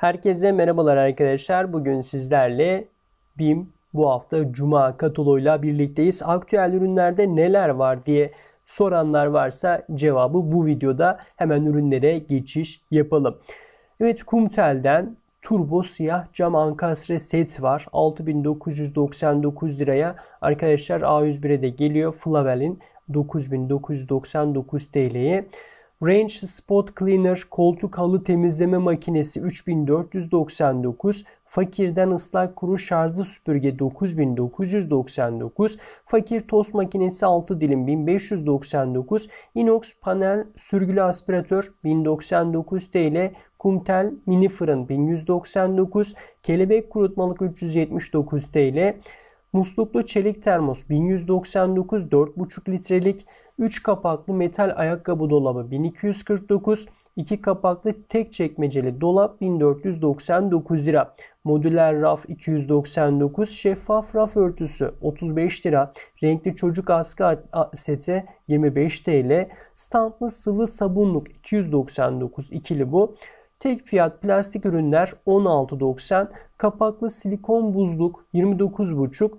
Herkese merhabalar arkadaşlar. Bugün sizlerle BİM bu hafta Cuma kataloğuyla birlikteyiz. Aktüel ürünlerde neler var diye soranlar varsa cevabı bu videoda hemen ürünlere geçiş yapalım. Evet Kumtel'den turbo siyah cam ankastre set var. 6999 liraya arkadaşlar A101'e de geliyor. Flavel'in 9999 TL'ye. Range Spot Cleaner koltuk halı temizleme makinesi 3499, fakirden ıslak kuru şarjlı süpürge 9999, fakir tost makinesi 6 dilim 1599, inox panel sürgülü aspiratör 1099 TL, kumtel mini fırın 1199, kelebek kurutmalık 379 TL, Musluklu çelik termos 1199 4,5 litrelik 3 kapaklı metal ayakkabı dolabı 1249 2 kapaklı tek çekmeceli dolap 1499 lira. Modüler raf 299, şeffaf raf örtüsü 35 lira, renkli çocuk askı seti 25 TL, standlı sıvı sabunluk 299 ikili bu. Tek fiyat plastik ürünler 16.90, kapaklı silikon buzluk 29.5,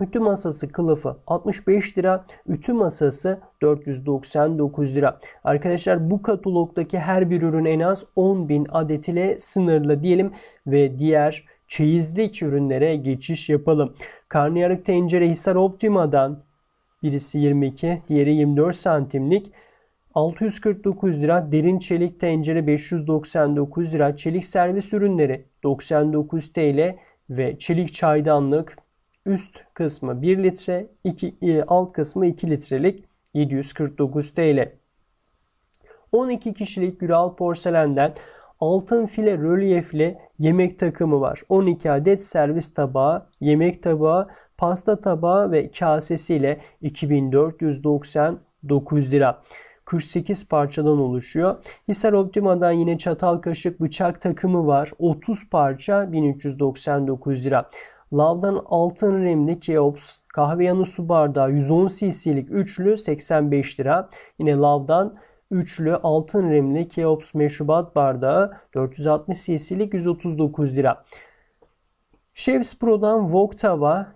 Ütü masası kılıfı 65 lira, ütü masası 499 lira. Arkadaşlar bu katalogdaki her bir ürün en az 10.000 adet ile sınırlı diyelim ve diğer çeyizlik ürünlere geçiş yapalım. Karnıyarık tencere Hisar Optima'dan birisi 22, diğeri 24 santimlik 649 lira derin çelik tencere 599 lira çelik servis ürünleri 99 TL ve çelik çaydanlık üst kısmı 1 litre, iki, e, alt kısmı 2 litrelik 749 TL. 12 kişilik Güral porselenden altın file rölyefli yemek takımı var. 12 adet servis tabağı, yemek tabağı, pasta tabağı ve kasesiyle 2499 lira. 48 parçadan oluşuyor. Hisar Optima'dan yine çatal kaşık bıçak takımı var. 30 parça 1399 lira. Lav'dan altın remli Keops kahve yanı su bardağı 110 cc'lik üçlü 85 lira. Yine Lav'dan üçlü altın remli Keops meşrubat bardağı 460 cc'lik 139 lira. Chefs Pro'dan Vogue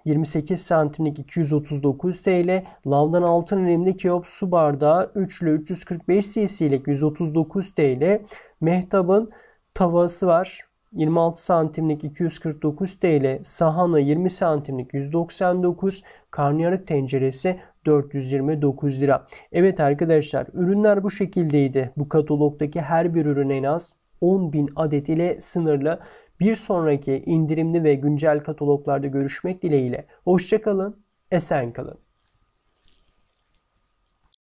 28 santimlik 239 TL. Lav'dan altın önemli Keops su bardağı üçlü 345 cc'lik 139 TL. Mehtab'ın tavası var. 26 santimlik 249 TL, sahana 20 santimlik 199, karnıyarık tenceresi 429 lira. Evet arkadaşlar ürünler bu şekildeydi. Bu katalogdaki her bir ürün en az 10.000 adet ile sınırlı. Bir sonraki indirimli ve güncel kataloglarda görüşmek dileğiyle. Hoşçakalın, esen kalın.